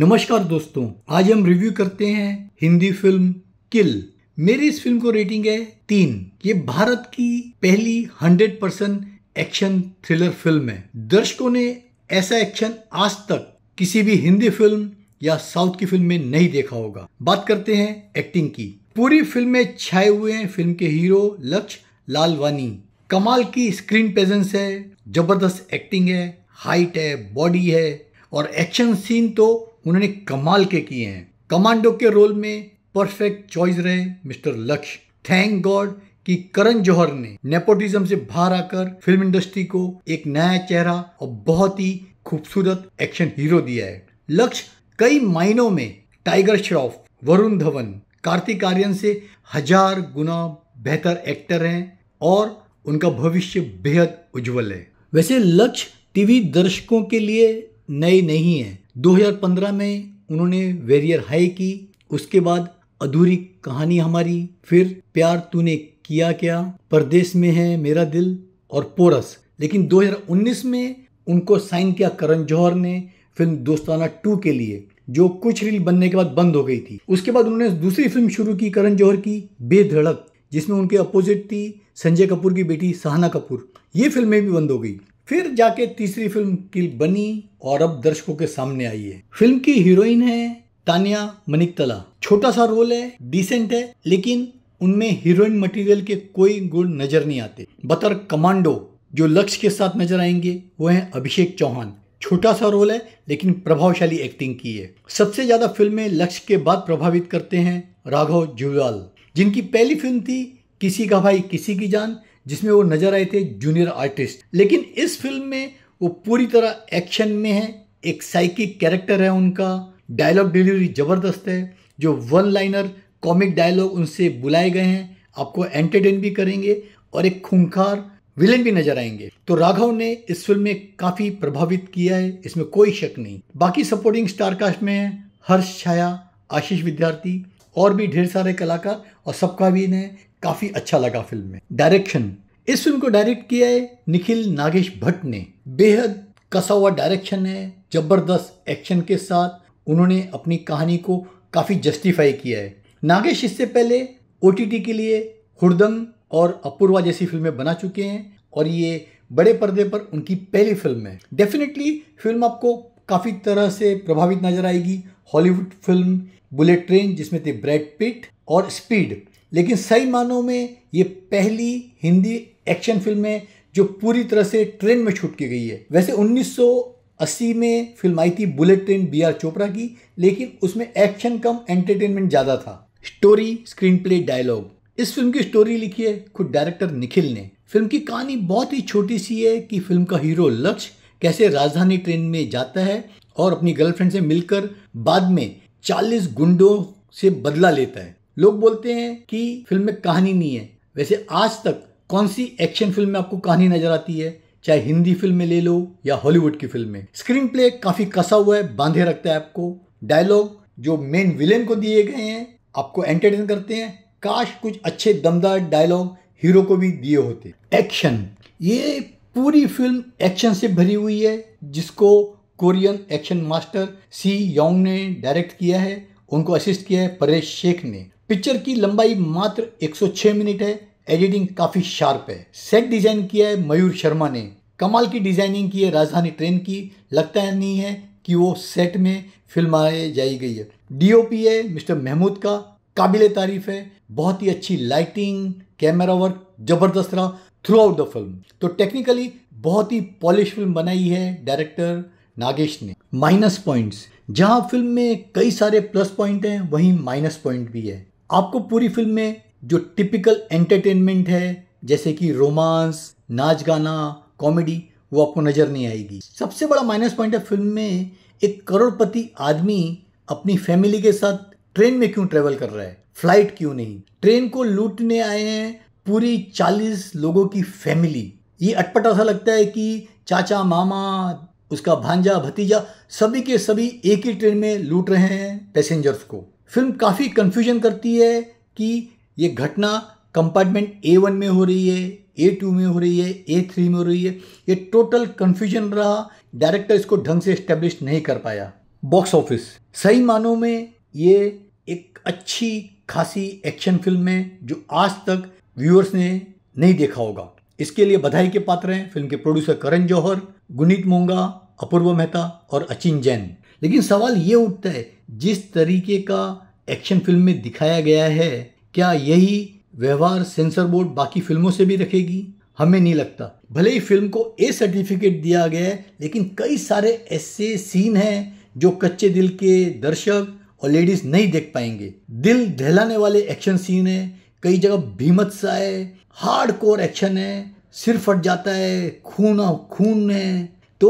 नमस्कार दोस्तों आज हम रिव्यू करते हैं हिंदी फिल्म किल मेरी इस फिल्म को रेटिंग है तीन ये भारत की पहली hundred percent action thriller film है दर्शकों ने ऐसा एक्शन आज तक किसी भी हिंदी फिल्म या साउथ की फिल्म में नहीं देखा होगा बात करते हैं एक्टिंग की पूरी फिल्म में छाए हुए हैं फिल्म के हीरो लक्ष्य लालवानी कमाल की स्क्रीन प्रेजेंस है जबरदस्त एक्टिंग है हाइट है बॉडी है और एक्शन सीन तो उन्होंने कमाल के किए हैं कमांडो के रोल में परफेक्ट चॉइस रहे मिस्टर लक्ष्य थैंक गॉड कि करण जौहर ने नेपोटिज्म से बाहर आकर फिल्म इंडस्ट्री को एक नया चेहरा और बहुत ही खूबसूरत एक्शन हीरो दिया है लक्ष्य कई मायनों में टाइगर श्रॉफ वरुण धवन कार्तिक आर्यन से हजार गुना बेहतर एक्टर हैं और उनका भविष्य बेहद उज्जवल है वैसे लक्ष्य टीवी दर्शकों के लिए नए नहीं है 2015 में उन्होंने वेरियर हाई की उसके बाद अधूरी कहानी हमारी फिर प्यार तूने किया क्या परदेश में है मेरा दिल और पोरस लेकिन 2019 में उनको साइन किया करण जौहर ने फिल्म दोस्ताना टू के लिए जो कुछ रील बनने के बाद बंद हो गई थी उसके बाद उन्होंने दूसरी फिल्म शुरू की करण जौहर की बेधड़क जिसमें उनके अपोजिट थी संजय कपूर की बेटी सहाना कपूर ये फिल्में भी बंद हो गई फिर जाके तीसरी फिल्म किल बनी और अब दर्शकों के सामने आई है फिल्म की हीरोइन है तानिया मनिकतला छोटा सा रोल है डिसेंट है लेकिन उनमें हीरोइन मटेरियल के कोई गुण नजर नहीं आते बतर कमांडो जो लक्ष्य के साथ नजर आएंगे वो हैं अभिषेक चौहान छोटा सा रोल है लेकिन प्रभावशाली एक्टिंग की है सबसे ज्यादा फिल्में लक्ष्य के बाद प्रभावित करते हैं राघव जुवाल जिनकी पहली फिल्म थी किसी का भाई किसी की जान जिसमें वो नजर आए थे जूनियर आर्टिस्ट लेकिन इस फिल्म में वो पूरी तरह एक्शन में है एक साइकिक कैरेक्टर है उनका डायलॉग डिलीवरी ज़बरदस्त है जो वन लाइनर कॉमिक डायलॉग उनसे बुलाए गए हैं आपको एंटरटेन भी करेंगे और एक खूंखार विलेन भी नजर आएंगे तो राघव ने इस फिल्म में काफ़ी प्रभावित किया है इसमें कोई शक नहीं बाकी सपोर्टिंग स्टार कास्ट में हर्ष छाया आशीष विद्यार्थी और भी ढेर सारे कलाकार और सबका भी इन्हें काफ़ी अच्छा लगा फिल्म में डायरेक्शन इस फिल्म को डायरेक्ट किया है निखिल नागेश भट्ट ने बेहद कसा हुआ डायरेक्शन है जबरदस्त एक्शन के साथ उन्होंने अपनी कहानी को काफ़ी जस्टिफाई किया है नागेश इससे पहले ओ के लिए हुड़दंग और अपूर्वा जैसी फिल्में बना चुके हैं और ये बड़े पर्दे पर उनकी पहली फिल्म है डेफिनेटली फिल्म आपको काफ़ी तरह से प्रभावित नजर आएगी हॉलीवुड फिल्म बुलेट ट्रेन जिसमें थे ब्रैड पिट और स्पीड लेकिन सही मानों में ये पहली हिंदी एक्शन फिल्म है जो पूरी तरह से ट्रेन में छूट की गई है वैसे 1980 में फिल्म आई थी bullet train B R Chopra की लेकिन उसमें एक्शन कम एंटरटेनमेंट ज़्यादा था स्टोरी स्क्रीन प्ले डायलॉग इस फिल्म की स्टोरी लिखी है खुद डायरेक्टर निखिल ने फिल्म की कहानी बहुत ही छोटी सी है कि फिल्म का हीरो लक्ष्य कैसे राजधानी ट्रेन में जाता है और अपनी गर्लफ्रेंड से मिलकर बाद में 40 गुंडों से बदला लेता है लोग बोलते हैं कि फिल्म में कहानी नहीं है वैसे आज तक कौन सी एक्शन फिल्म में आपको कहानी नजर आती है चाहे हिंदी फिल्म में ले लो या हॉलीवुड की फिल्म में स्क्रीन प्ले काफी कसा हुआ है बांधे रखता है आपको डायलॉग जो मेन विलेन को दिए गए हैं आपको एंटरटेन करते हैं काश कुछ अच्छे दमदार डायलॉग हीरो को भी दिए होते एक्शन ये पूरी फिल्म एक्शन से भरी हुई है जिसको कोरियन एक्शन मास्टर सी योंग ने डायरेक्ट किया है उनको असिस्ट किया है परेश शेख ने पिक्चर की लंबाई मात्र 106 मिनट है एडिटिंग काफ़ी शार्प है सेट डिज़ाइन किया है मयूर शर्मा ने कमाल की डिज़ाइनिंग की है राजधानी ट्रेन की लगता है नहीं है कि वो सेट में फिल्माए जाई गई है डीओपी है मिस्टर महमूद का काबिल तारीफ है बहुत ही अच्छी लाइटिंग कैमरा वर्क जबरदस्त रहा थ्रू आउट द फिल्म तो टेक्निकली बहुत ही पॉलिश फिल्म बनाई है डायरेक्टर नागेश ने माइनस पॉइंट्स जहां फिल्म में कई सारे प्लस पॉइंट हैं वहीं माइनस पॉइंट भी है आपको पूरी फिल्म में जो टिपिकल एंटरटेनमेंट है जैसे कि रोमांस नाच गाना कॉमेडी वो आपको नज़र नहीं आएगी सबसे बड़ा माइनस पॉइंट है फिल्म में एक करोड़पति आदमी अपनी फैमिली के साथ ट्रेन में क्यों ट्रेवल कर रहा है फ्लाइट क्यों नहीं ट्रेन को लूटने आए हैं पूरी चालीस लोगों की फैमिली ये अटपटा सा लगता है कि चाचा मामा उसका भांजा भतीजा सभी के सभी एक ही ट्रेन में लूट रहे हैं पैसेंजर्स को फिल्म काफ़ी कन्फ्यूजन करती है कि ये घटना कंपार्टमेंट ए वन में हो रही है ए टू में हो रही है ए थ्री में हो रही है ये टोटल कन्फ्यूजन रहा डायरेक्टर इसको ढंग से इस्टेब्लिश नहीं कर पाया बॉक्स ऑफिस सही मानों में ये एक अच्छी खासी एक्शन फिल्म है जो आज तक व्यूअर्स ने नहीं देखा होगा इसके लिए बधाई के पात्र हैं फिल्म के प्रोड्यूसर करण जौहर गुनीत मोंगा अपूर्व मेहता और अचिन जैन लेकिन सवाल ये उठता है जिस तरीके का एक्शन फिल्म में दिखाया गया है क्या यही व्यवहार सेंसर बोर्ड बाकी फिल्मों से भी रखेगी हमें नहीं लगता भले ही फिल्म को ए सर्टिफिकेट दिया गया है लेकिन कई सारे ऐसे सीन हैं जो कच्चे दिल के दर्शक और लेडीज नहीं देख पाएंगे दिल दहलाने वाले एक्शन सीन है कई जगह भीमत सा है हार्ड कोर एक्शन है सिर फट जाता है खून खून है तो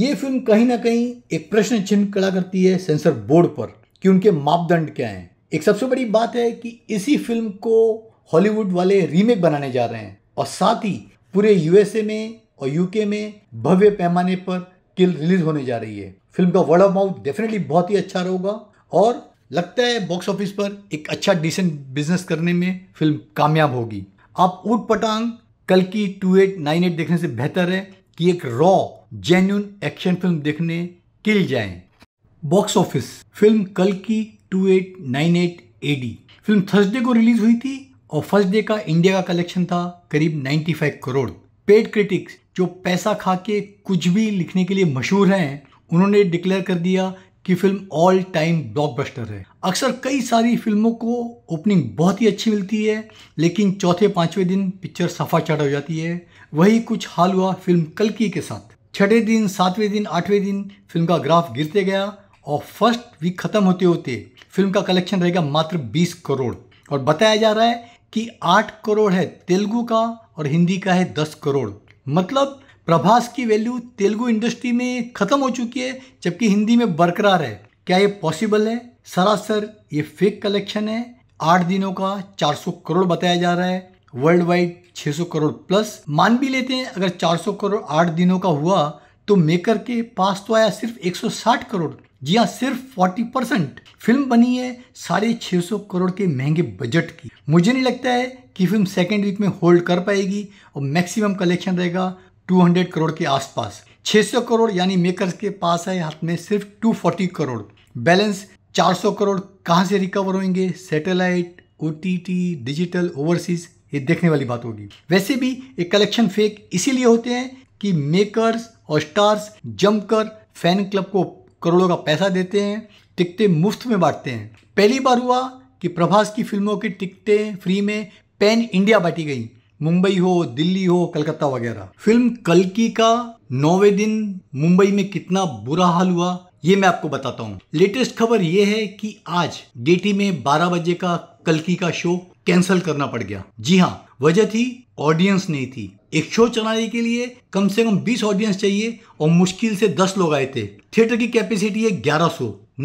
ये फिल्म कहीं ना कहीं एक प्रश्न चिन्ह खड़ा करती है सेंसर बोर्ड पर कि उनके मापदंड क्या हैं एक सबसे बड़ी बात है कि इसी फिल्म को हॉलीवुड वाले रीमेक बनाने जा रहे हैं और साथ ही पूरे यूएसए में और यूके में भव्य पैमाने पर किल रिलीज होने जा रही है फिल्म का वर्ड ऑफ माउथ डेफिनेटली बहुत ही अच्छा रहेगा और लगता है बॉक्स ऑफिस पर एक अच्छा डिसेंट बिजनेस करने में फिल्म कामयाब होगी आप ऊट पटांग कल की टू एट नाइन एट देखने से बेहतर है कि एक रॉ जेन्यून एक्शन फिल्म देखने किल जाए बॉक्स ऑफिस फिल्म कल की two eight nine eight A D film Thursday को रिलीज हुई थी और फर्स्ट डे का इंडिया का कलेक्शन था करीब 95 करोड़ पेड क्रिटिक्स जो पैसा खा के कुछ भी लिखने के लिए मशहूर हैं उन्होंने डिक्लेयर कर दिया की फिल्म ऑल टाइम ब्लॉकबस्टर है अक्सर कई सारी फिल्मों को ओपनिंग बहुत ही अच्छी मिलती है लेकिन चौथे पांचवें दिन पिक्चर सफा चढ़ हो जाती है वही कुछ हाल हुआ फिल्म कलकी के साथ छठे दिन सातवें दिन आठवें दिन फिल्म का ग्राफ गिरते गया और फर्स्ट वीक खत्म होते होते फिल्म का कलेक्शन रहेगा मात्र 20 करोड़ और बताया जा रहा है कि 8 करोड़ है तेलुगु का और हिंदी का है 10 करोड़ मतलब प्रभास की वैल्यू तेलुगु इंडस्ट्री में खत्म हो चुकी है जबकि हिंदी में बरकरार है क्या ये पॉसिबल है सरासर ये फेक कलेक्शन है आठ दिनों का 400 करोड़ बताया जा रहा है वर्ल्ड वाइड 600 करोड़ प्लस मान भी लेते हैं अगर 400 करोड़ आठ दिनों का हुआ तो मेकर के पास तो आया सिर्फ 160 करोड़ जी हाँ सिर्फ 40 परसेंट फिल्म बनी है साढ़े छः सौ करोड़ के महंगे बजट की मुझे नहीं लगता है कि फिल्म सेकेंड वीक में होल्ड कर पाएगी और मैक्सिमम कलेक्शन रहेगा 200 करोड़ के आसपास 600 करोड़ यानी मेकर्स के पास है हाथ में सिर्फ 240 करोड़ बैलेंस 400 करोड़ कहाँ से रिकवर होंगे सैटेलाइट ओ डिजिटल ओवरसीज ये देखने वाली बात होगी वैसे भी ये कलेक्शन फेक इसीलिए होते हैं कि मेकर्स और स्टार्स जमकर फैन क्लब को करोड़ों का पैसा देते हैं टिकटें मुफ्त में बांटते हैं पहली बार हुआ कि प्रभास की फिल्मों की टिकटें फ्री में पैन इंडिया बांटी गई मुंबई हो दिल्ली हो कलकत्ता वगैरह फिल्म कलकी का नौवे दिन मुंबई में कितना बुरा हाल हुआ ये मैं आपको बताता हूँ लेटेस्ट खबर ये है कि आज डेटी में 12 बजे का कलकी का शो कैंसिल करना पड़ गया जी हाँ वजह थी ऑडियंस नहीं थी एक शो चलाने के लिए कम से कम 20 ऑडियंस चाहिए और मुश्किल से 10 लोग आए थे थिएटर की कैपेसिटी है ग्यारह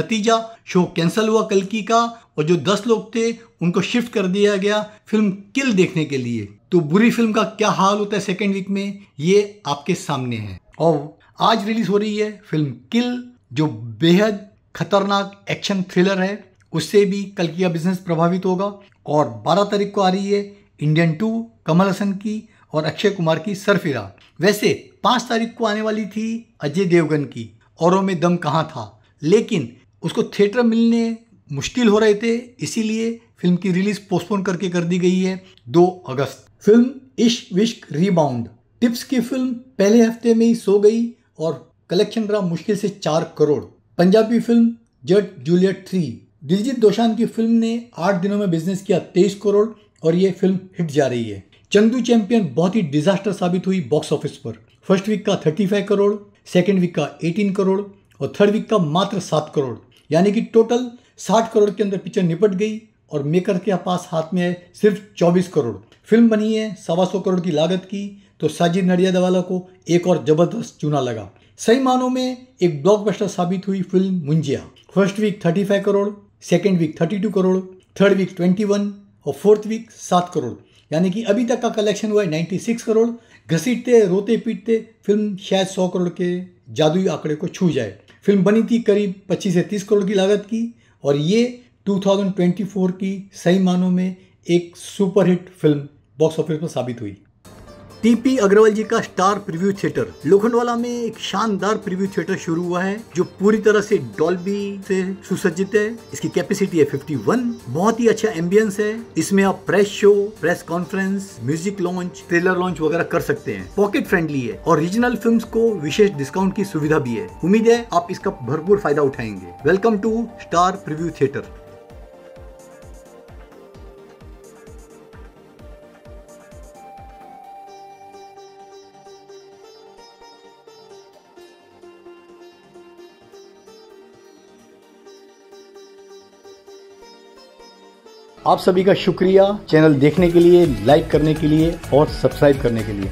नतीजा शो कैंसिल हुआ कलकी का और जो 10 लोग थे उनको शिफ्ट कर दिया गया फिल्म किल देखने के लिए तो बुरी फिल्म का क्या हाल होता है सेकेंड वीक में ये आपके सामने है और आज रिलीज हो रही है फिल्म किल जो बेहद खतरनाक एक्शन थ्रिलर है उससे भी कल की बिजनेस प्रभावित होगा और 12 तारीख को आ रही है इंडियन टू कमल हसन की और अक्षय कुमार की सरफिरा वैसे पांच तारीख को आने वाली थी अजय देवगन की औरों में दम कहाँ था लेकिन उसको थिएटर मिलने मुश्किल हो रहे थे इसीलिए फिल्म की रिलीज पोस्टपोन करके कर दी गई है दो अगस्त film Ishq Vishk rebound Tips की फिल्म पहले हफ्ते में ही सो गई और कलेक्शन रहा मुश्किल से चार crore Punjabi film Jatt Juliet three Diljit Dosanjh की फिल्म ने आठ दिनों में बिजनेस किया तेईस करोड़ और ये फिल्म हिट जा रही है चंदू चैंपियन बहुत ही डिजास्टर साबित हुई बॉक्स ऑफिस पर फर्स्ट वीक का thirty five crore second week का एटीन करोड़ और थर्ड वीक का मात्र सात करोड़ यानी कि टोटल साठ करोड़ के अंदर पिक्चर निपट गई और मेकर के पास हाथ में है सिर्फ 24 करोड़ फिल्म बनी है सवा सौ करोड़ की लागत की तो साजिद नडियादवाला को एक और ज़बरदस्त चुना लगा सही मानों में एक ब्लॉकबस्टर साबित हुई film Munjya first week 35 crore second week 32 crore third week 21 और फोर्थ वीक 7 करोड़ यानी कि अभी तक का कलेक्शन हुआ है 96 करोड़ घसीटते रोते पीटते फिल्म शायद 100 करोड़ के जादुई आंकड़े को छू जाए फिल्म बनी थी करीब 25 से 30 करोड़ की लागत की और ये 2024 की सही मानों में एक सुपरहिट फिल्म बॉक्स ऑफिस में साबित हुई टीपी अग्रवाल जी का स्टार प्रीव्यू थिएटर लोखंडवाला में एक शानदार प्रीव्यू थिएटर शुरू हुआ है जो पूरी तरह से डॉल्बी से सुसज्जित है इसकी कैपेसिटी है 51 बहुत ही अच्छा एम्बियंस है इसमें आप press show press conference music launch trailer launch वगैरह कर सकते हैं पॉकेट फ्रेंडली है और रीजनल फिल्म को विशेष डिस्काउंट की सुविधा भी है उम्मीद है आप इसका भरपूर फायदा उठाएंगे welcome to star preview theatre आप सभी का शुक्रिया चैनल देखने के लिए लाइक करने के लिए और सब्सक्राइब करने के लिए